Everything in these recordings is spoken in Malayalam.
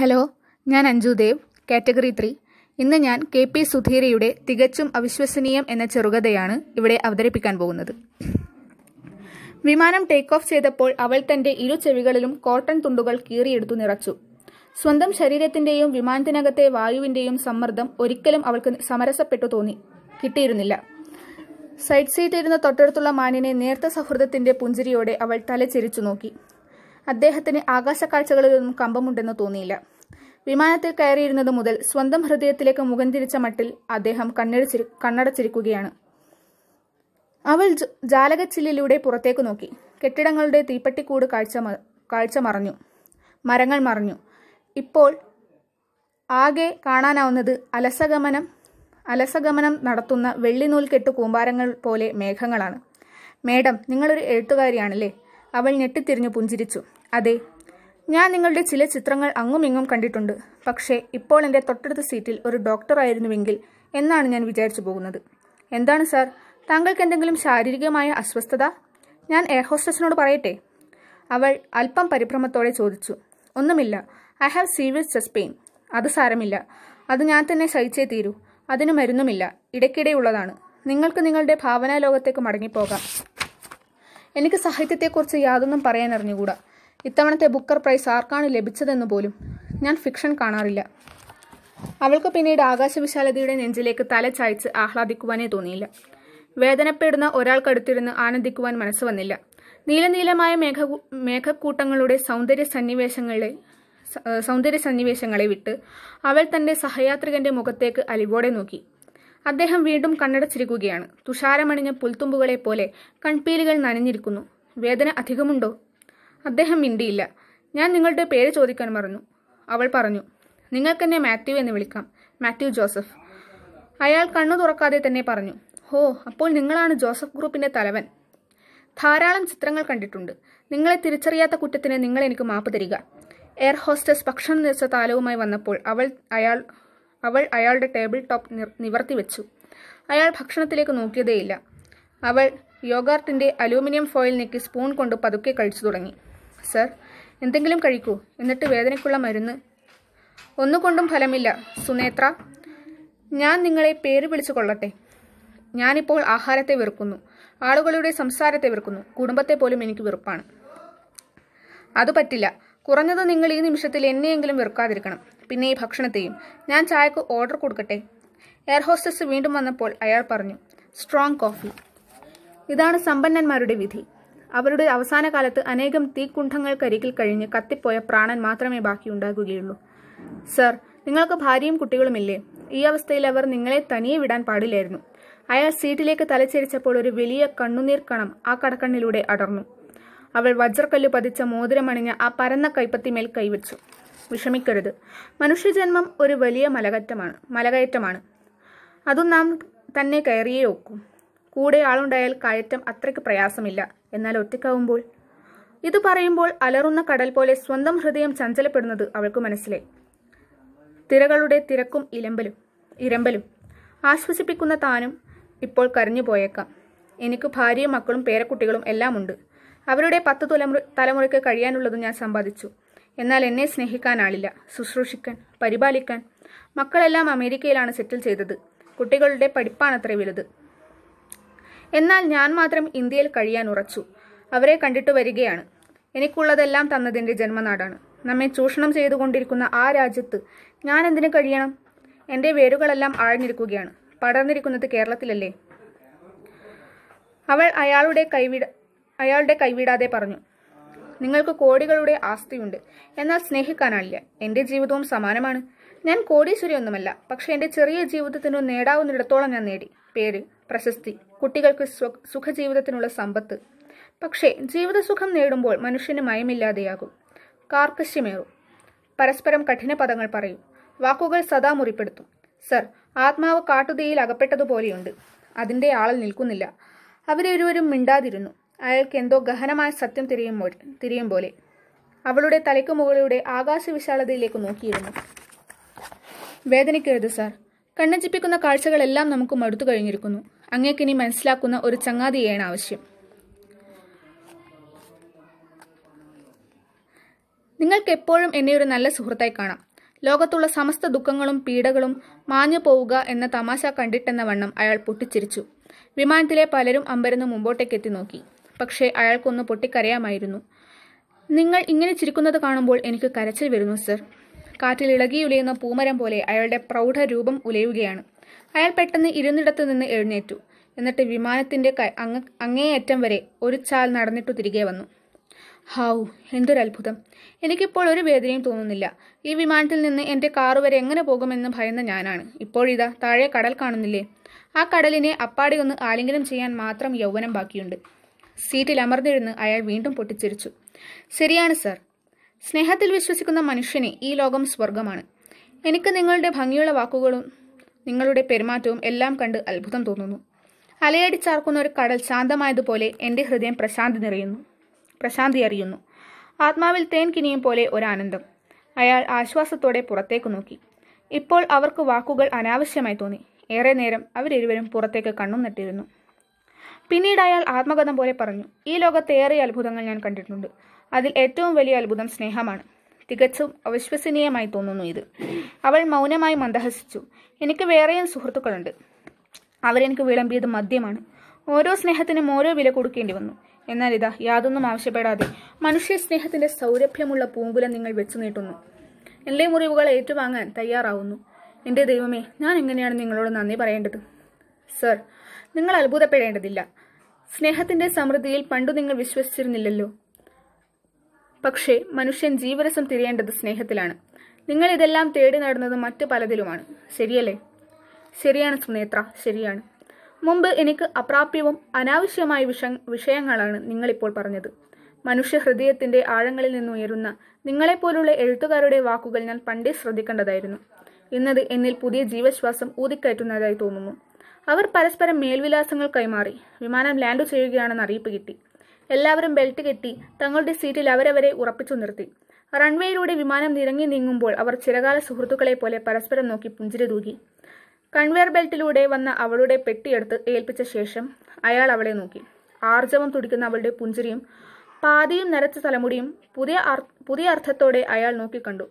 ഹലോ ഞാൻ അഞ്ജു ദേവ് കാറ്റഗറി ത്രീ ഇന്ന് ഞാൻ കെ പി സുധീരയുടെ തികച്ചും അവിശ്വസനീയം എന്ന ചെറുകഥയാണ് ഇവിടെ അവതരിപ്പിക്കാൻ പോകുന്നത് വിമാനം ടേക്ക് ഓഫ് ചെയ്തപ്പോൾ അവൾ തന്റെ ഇരു ചെവികളിലും കോട്ടൺ തുണ്ടുകൾ കീറിയെടുത്തു നിറച്ചു സ്വന്തം ശരീരത്തിന്റെയും വിമാനത്തിനകത്തെ വായുവിന്റെയും സമ്മർദ്ദം ഒരിക്കലും അവൾക്ക് സമരസപ്പെട്ടു തോന്നി കിട്ടിയിരുന്നില്ല സൈഡ് ഇരുന്ന് തൊട്ടടുത്തുള്ള മാനിനെ നേർത്ത സൗഹൃദത്തിന്റെ പുഞ്ചിരിയോടെ അവൾ തലചെരിച്ചു നോക്കി അദ്ദേഹത്തിന് ആകാശ നിന്നും കമ്പമുണ്ടെന്ന് തോന്നിയില്ല വിമാനത്തിൽ കയറിയിരുന്നത് മുതൽ സ്വന്തം ഹൃദയത്തിലേക്ക് മുഖം തിരിച്ച മട്ടിൽ അദ്ദേഹം കണ്ണടിച്ചിരി കണ്ണടച്ചിരിക്കുകയാണ് അവൾ ജാലകച്ചില്ലിലൂടെ പുറത്തേക്ക് നോക്കി കെട്ടിടങ്ങളുടെ തീപ്പെട്ടിക്കൂട് കാഴ്ച കാഴ്ച മറഞ്ഞു മരങ്ങൾ മറഞ്ഞു ഇപ്പോൾ ആകെ കാണാനാവുന്നത് അലസഗമനം അലസഗമനം നടത്തുന്ന വെള്ളിനൂൽ കെട്ട് കൂമ്പാരങ്ങൾ പോലെ മേഘങ്ങളാണ് മേഡം നിങ്ങളൊരു എഴുത്തുകാരിയാണല്ലേ അവൾ ഞെട്ടിത്തിരിഞ്ഞു പുഞ്ചിരിച്ചു അതെ ഞാൻ നിങ്ങളുടെ ചില ചിത്രങ്ങൾ അങ്ങുമിങ്ങും കണ്ടിട്ടുണ്ട് പക്ഷേ ഇപ്പോൾ എൻ്റെ തൊട്ടടുത്ത സീറ്റിൽ ഒരു ഡോക്ടറായിരുന്നുവെങ്കിൽ എന്നാണ് ഞാൻ വിചാരിച്ചു പോകുന്നത് എന്താണ് സാർ താങ്കൾക്ക് എന്തെങ്കിലും ശാരീരികമായ അസ്വസ്ഥത ഞാൻ എയർ ഹോസ്റ്റസിനോട് പറയട്ടെ അവൾ അല്പം പരിഭ്രമത്തോടെ ചോദിച്ചു ഒന്നുമില്ല I have severe chest pain അത് സാരമില്ല അത് ഞാൻ തന്നെ സഹിച്ചേ തീരൂ അതിന് മരുന്നുമില്ല ഇടയ്ക്കിടെയുള്ളതാണ് നിങ്ങൾക്ക് നിങ്ങളുടെ ഭാവനാലോകത്തേക്ക് മടങ്ങിപ്പോകാം എനിക്ക് സാഹിത്യത്തെക്കുറിച്ച് യാതൊന്നും പറയാൻ അറിഞ്ഞുകൂടാ ഇത്തവണത്തെ ബുക്കർ പ്രൈസ് ആർക്കാണ് ലഭിച്ചതെന്ന് പോലും ഞാൻ ഫിക്ഷൻ കാണാറില്ല അവൾക്ക് പിന്നീട് ആകാശവിശാലതയുടെ നെഞ്ചിലേക്ക് തല ചായ്ച്ച് ആഹ്ലാദിക്കുവാനേ തോന്നിയില്ല വേദനപ്പെടുന്ന ഒരാൾക്കടുത്തിരുന്ന് ആനന്ദിക്കുവാൻ മനസ്സ് വന്നില്ല നീലനീലമായ മേഘ മേഘക്കൂട്ടങ്ങളുടെ സൗന്ദര്യ സന്നിവേശങ്ങളെ സൗന്ദര്യ സന്നിവേശങ്ങളെ വിട്ട് അവൾ തന്റെ സഹയാത്രികന്റെ മുഖത്തേക്ക് അലിവോടെ നോക്കി അദ്ദേഹം വീണ്ടും കണ്ണടച്ചിരിക്കുകയാണ് തുഷാരമണിഞ്ഞ പുൽത്തുമ്പുകളെ പോലെ കൺപീലുകൾ നനഞ്ഞിരിക്കുന്നു വേദന അധികമുണ്ടോ അദ്ദേഹം മിണ്ടിയില്ല ഞാൻ നിങ്ങളുടെ പേര് ചോദിക്കാൻ മറന്നു അവൾ പറഞ്ഞു നിങ്ങൾക്കെന്നെ മാത്യു എന്ന് വിളിക്കാം മാത്യു ജോസഫ് അയാൾ കണ്ണു തുറക്കാതെ തന്നെ പറഞ്ഞു ഹോ അപ്പോൾ നിങ്ങളാണ് ജോസഫ് ഗ്രൂപ്പിൻ്റെ തലവൻ ധാരാളം ചിത്രങ്ങൾ കണ്ടിട്ടുണ്ട് നിങ്ങളെ തിരിച്ചറിയാത്ത കുറ്റത്തിന് നിങ്ങൾ എനിക്ക് മാപ്പ് തരിക എയർ ഹോസ്റ്റസ് ഭക്ഷണം നിറച്ച താലവുമായി വന്നപ്പോൾ അവൾ അയാൾ അവൾ അയാളുടെ ടേബിൾ ടോപ്പ് നിവർത്തി വെച്ചു അയാൾ ഭക്ഷണത്തിലേക്ക് നോക്കിയതേയില്ല അവൾ യോഗാർട്ടിൻ്റെ അലൂമിനിയം ഫോയിൽ നീക്കി സ്പൂൺ കൊണ്ട് പതുക്കെ കഴിച്ചു തുടങ്ങി സർ എന്തെങ്കിലും കഴിക്കൂ എന്നിട്ട് വേദനയ്ക്കുള്ള മരുന്ന് ഒന്നുകൊണ്ടും ഫലമില്ല സുനേത്ര ഞാൻ നിങ്ങളെ പേര് വിളിച്ചു കൊള്ളട്ടെ ഞാനിപ്പോൾ ആഹാരത്തെ വെറുക്കുന്നു ആളുകളുടെ സംസാരത്തെ വെറുക്കുന്നു കുടുംബത്തെ പോലും എനിക്ക് വെറുപ്പാണ് അത് പറ്റില്ല കുറഞ്ഞത് നിങ്ങൾ ഈ നിമിഷത്തിൽ എന്നെയെങ്കിലും വെറുക്കാതിരിക്കണം പിന്നെ ഈ ഭക്ഷണത്തെയും ഞാൻ ചായക്ക് ഓർഡർ കൊടുക്കട്ടെ എയർ ഹോസ്റ്റസ് വീണ്ടും വന്നപ്പോൾ അയാൾ പറഞ്ഞു സ്ട്രോങ് കോഫി ഇതാണ് സമ്പന്നന്മാരുടെ വിധി അവരുടെ അവസാന കാലത്ത് അനേകം തീക്കുണ്ഠങ്ങൾക്കരികിൽ കഴിഞ്ഞ് കത്തിപ്പോയ പ്രാണൻ മാത്രമേ ബാക്കിയുണ്ടാകുകയുള്ളൂ സർ നിങ്ങൾക്ക് ഭാര്യയും കുട്ടികളുമില്ലേ ഈ അവസ്ഥയിൽ അവർ നിങ്ങളെ തനിയെ വിടാൻ പാടില്ലായിരുന്നു അയാൾ സീറ്റിലേക്ക് തലച്ചേരിച്ചപ്പോൾ ഒരു വലിയ കണ്ണുനീർ കണം ആ കടക്കണ്ണിലൂടെ അടർന്നു അവൾ വജ്രക്കല്ല് പതിച്ച മോതിരമണിഞ്ഞ ആ പരന്ന കൈപ്പത്തിമേൽ കൈവച്ചു വിഷമിക്കരുത് മനുഷ്യജന്മം ഒരു വലിയ മലകറ്റമാണ് മലകയറ്റമാണ് അതും നാം തന്നെ കയറിയേ ഒക്കും കൂടെ ആളുണ്ടായാൽ കയറ്റം അത്രയ്ക്ക് പ്രയാസമില്ല എന്നാൽ ഒറ്റയ്ക്കാവുമ്പോൾ ഇത് പറയുമ്പോൾ അലറുന്ന കടൽ പോലെ സ്വന്തം ഹൃദയം ചഞ്ചലപ്പെടുന്നത് അവൾക്ക് മനസ്സിലായി തിരകളുടെ തിരക്കും ഇലമ്പലും ഇരമ്പലും ആശ്വസിപ്പിക്കുന്ന താനും ഇപ്പോൾ കരഞ്ഞു പോയേക്കാം എനിക്ക് ഭാര്യയും മക്കളും പേരക്കുട്ടികളും എല്ലാം ഉണ്ട് അവരുടെ പത്ത് തലമുറ തലമുറയ്ക്ക് കഴിയാനുള്ളത് ഞാൻ സമ്പാദിച്ചു എന്നാൽ എന്നെ സ്നേഹിക്കാൻ ആളില്ല ശുശ്രൂഷിക്കാൻ പരിപാലിക്കാൻ മക്കളെല്ലാം അമേരിക്കയിലാണ് സെറ്റിൽ ചെയ്തത് കുട്ടികളുടെ പഠിപ്പാണത്രേ വലുത് എന്നാൽ ഞാൻ മാത്രം ഇന്ത്യയിൽ കഴിയാൻ ഉറച്ചു അവരെ കണ്ടിട്ട് വരികയാണ് എനിക്കുള്ളതെല്ലാം തന്നതിൻ്റെ ജന്മനാടാണ് നമ്മെ ചൂഷണം ചെയ്തുകൊണ്ടിരിക്കുന്ന ആ രാജ്യത്ത് ഞാൻ എന്തിനു കഴിയണം എൻ്റെ വേരുകളെല്ലാം ആഴ്ന്നിരിക്കുകയാണ് പടർന്നിരിക്കുന്നത് കേരളത്തിലല്ലേ അവൾ അയാളുടെ കൈവിട അയാളുടെ കൈവിടാതെ പറഞ്ഞു നിങ്ങൾക്ക് കോടികളുടെ ആസ്തിയുണ്ട് എന്നാൽ സ്നേഹിക്കാനാളില്ല എൻ്റെ ജീവിതവും സമാനമാണ് ഞാൻ കോടീശ്വരിയൊന്നുമല്ല പക്ഷേ എൻ്റെ ചെറിയ ജീവിതത്തിനു നേടാവുന്നിടത്തോളം ഞാൻ നേടി പേര് പ്രശസ്തി കുട്ടികൾക്ക് സുഖജീവിതത്തിനുള്ള സമ്പത്ത് പക്ഷേ ജീവിതസുഖം നേടുമ്പോൾ മനുഷ്യന് മയമില്ലാതെയാകും കാർക്കശ്യമേറും പരസ്പരം കഠിന പദങ്ങൾ പറയും വാക്കുകൾ സദാ മുറിപ്പെടുത്തും സർ ആത്മാവ് കാട്ടുതീയിൽ അകപ്പെട്ടതുപോലെയുണ്ട് അതിൻ്റെ ആളിൽ നിൽക്കുന്നില്ല അവരിരുവരും മിണ്ടാതിരുന്നു അയാൾക്ക് എന്തോ ഗഹനമായ സത്യം തിരിയുമ്പോൾ തിരിയും പോലെ അവളുടെ തലയ്ക്ക് മുകളിലൂടെ ആകാശവിശാലതയിലേക്ക് നോക്കിയിരുന്നു വേദനിക്കരുത് സാർ കണ്ണഞ്ചിപ്പിക്കുന്ന കാഴ്ചകളെല്ലാം നമുക്ക് മടുത്തു കഴിഞ്ഞിരിക്കുന്നു അങ്ങേക്കിനി മനസ്സിലാക്കുന്ന ഒരു ചങ്ങാതിയാണ് ആവശ്യം നിങ്ങൾക്ക് എപ്പോഴും എന്നെ ഒരു നല്ല സുഹൃത്തായി കാണാം ലോകത്തുള്ള സമസ്ത ദുഃഖങ്ങളും പീഡകളും മാഞ്ഞു പോവുക എന്ന തമാശ കണ്ടിട്ടെന്ന വണ്ണം അയാൾ പൊട്ടിച്ചിരിച്ചു വിമാനത്തിലെ പലരും അമ്പരന്ന് എത്തി നോക്കി പക്ഷേ അയാൾക്കൊന്ന് പൊട്ടിക്കരയാമായിരുന്നു നിങ്ങൾ ഇങ്ങനെ ചിരിക്കുന്നത് കാണുമ്പോൾ എനിക്ക് കരച്ചിൽ വരുന്നു സർ കാറ്റിൽ ഇളകിയുലയുന്ന പൂമരം പോലെ അയാളുടെ പ്രൗഢരൂപം ഉലയുകയാണ് അയാൾ പെട്ടെന്ന് ഇരുന്നിടത്തു നിന്ന് എഴുന്നേറ്റു എന്നിട്ട് വിമാനത്തിന്റെ അങ്ങേയറ്റം വരെ ഒരു ചാൽ നടന്നിട്ടു തിരികെ വന്നു ഹൗ എന്തൊരത്ഭുതം എനിക്കിപ്പോൾ ഒരു വേദനയും തോന്നുന്നില്ല ഈ വിമാനത്തിൽ നിന്ന് എൻ്റെ കാറ് വരെ എങ്ങനെ പോകുമെന്ന് ഭയന്ന ഞാനാണ് ഇപ്പോഴിതാ താഴെ കടൽ കാണുന്നില്ലേ ആ കടലിനെ അപ്പാടി ഒന്ന് ആലിംഗനം ചെയ്യാൻ മാത്രം യൗവനം ബാക്കിയുണ്ട് സീറ്റിൽ അമർന്നിരുന്ന് അയാൾ വീണ്ടും പൊട്ടിച്ചിരിച്ചു ശരിയാണ് സർ സ്നേഹത്തിൽ വിശ്വസിക്കുന്ന മനുഷ്യനെ ഈ ലോകം സ്വർഗമാണ് എനിക്ക് നിങ്ങളുടെ ഭംഗിയുള്ള വാക്കുകളും നിങ്ങളുടെ പെരുമാറ്റവും എല്ലാം കണ്ട് അത്ഭുതം തോന്നുന്നു അലയടിച്ചാർക്കുന്ന ഒരു കടൽ ശാന്തമായതുപോലെ എൻ്റെ ഹൃദയം പ്രശാന്തി നിറയുന്നു പ്രശാന്തി അറിയുന്നു ആത്മാവിൽ തേൻ കിനിയും പോലെ ഒരാനന്ദം അയാൾ ആശ്വാസത്തോടെ പുറത്തേക്ക് നോക്കി ഇപ്പോൾ അവർക്ക് വാക്കുകൾ അനാവശ്യമായി തോന്നി ഏറെ നേരം അവരിരുവരും പുറത്തേക്ക് കണ്ണും നട്ടിരുന്നു പിന്നീട് അയാൾ ആത്മകഥം പോലെ പറഞ്ഞു ഈ ലോകത്തെ ഏറെ അത്ഭുതങ്ങൾ ഞാൻ കണ്ടിട്ടുണ്ട് അതിൽ ഏറ്റവും വലിയ അത്ഭുതം സ്നേഹമാണ് തികച്ചും അവിശ്വസനീയമായി തോന്നുന്നു ഇത് അവൾ മൗനമായി മന്ദഹസിച്ചു എനിക്ക് വേറെയും സുഹൃത്തുക്കളുണ്ട് അവരെനിക്ക് വിളമ്പിയത് മദ്യമാണ് ഓരോ സ്നേഹത്തിനും ഓരോ വില കൊടുക്കേണ്ടി വന്നു എന്നാൽ ഇതാ യാതൊന്നും ആവശ്യപ്പെടാതെ മനുഷ്യ സ്നേഹത്തിന്റെ സൗരഭ്യമുള്ള പൂങ്കുലം നിങ്ങൾ വെച്ചു നീട്ടുന്നു എൻ്റെ മുറിവുകൾ ഏറ്റുവാങ്ങാൻ തയ്യാറാവുന്നു എൻ്റെ ദൈവമേ ഞാൻ എങ്ങനെയാണ് നിങ്ങളോട് നന്ദി പറയേണ്ടത് സർ നിങ്ങൾ അത്ഭുതപ്പെടേണ്ടതില്ല സ്നേഹത്തിന്റെ സമൃദ്ധിയിൽ പണ്ടു നിങ്ങൾ വിശ്വസിച്ചിരുന്നില്ലല്ലോ പക്ഷേ മനുഷ്യൻ ജീവരസം തിരിയേണ്ടത് സ്നേഹത്തിലാണ് നിങ്ങൾ ഇതെല്ലാം തേടി നടന്നത് മറ്റു പലതിലുമാണ് ശരിയല്ലേ ശരിയാണ് സുനേത്ര ശരിയാണ് മുമ്പ് എനിക്ക് അപ്രാപ്യവും അനാവശ്യമായ വിഷ വിഷയങ്ങളാണ് നിങ്ങളിപ്പോൾ പറഞ്ഞത് മനുഷ്യ ഹൃദയത്തിന്റെ ആഴങ്ങളിൽ നിന്നുയരുന്ന നിങ്ങളെപ്പോലുള്ള എഴുത്തുകാരുടെ വാക്കുകൾ ഞാൻ പണ്ടേ ശ്രദ്ധിക്കേണ്ടതായിരുന്നു ഇന്നത് എന്നിൽ പുതിയ ജീവശ്വാസം ഊതിക്കയറ്റുന്നതായി തോന്നുന്നു അവർ പരസ്പരം മേൽവിലാസങ്ങൾ കൈമാറി വിമാനം ലാൻഡ് ചെയ്യുകയാണെന്ന് അറിയിപ്പ് കിട്ടി എല്ലാവരും ബെൽറ്റ് കെട്ടി തങ്ങളുടെ സീറ്റിൽ അവരവരെ ഉറപ്പിച്ചു നിർത്തി റൺവേയിലൂടെ വിമാനം നിരങ്ങി നീങ്ങുമ്പോൾ അവർ ചിരകാല സുഹൃത്തുക്കളെ പോലെ പരസ്പരം നോക്കി പുഞ്ചിരി തൂകി കൺവെയർ ബെൽറ്റിലൂടെ വന്ന അവളുടെ പെട്ടിയെടുത്ത് ഏൽപ്പിച്ച ശേഷം അയാൾ അവളെ നോക്കി ആർജവം തുടിക്കുന്ന അവളുടെ പുഞ്ചിരിയും പാതിയും നിറച്ച തലമുടിയും പുതിയ പുതിയ അർത്ഥത്തോടെ അയാൾ നോക്കിക്കണ്ടു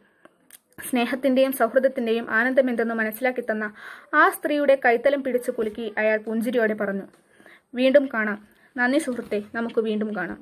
സ്നേഹത്തിന്റെയും സൗഹൃദത്തിന്റെയും ആനന്ദമെന്തെന്ന് മനസ്സിലാക്കി തന്ന ആ സ്ത്രീയുടെ കൈത്തലം പിടിച്ചു കുലുക്കി അയാൾ പുഞ്ചിരിയോടെ പറഞ്ഞു വീണ്ടും കാണാം നന്ദി സുഹൃത്തെ നമുക്ക് വീണ്ടും കാണാം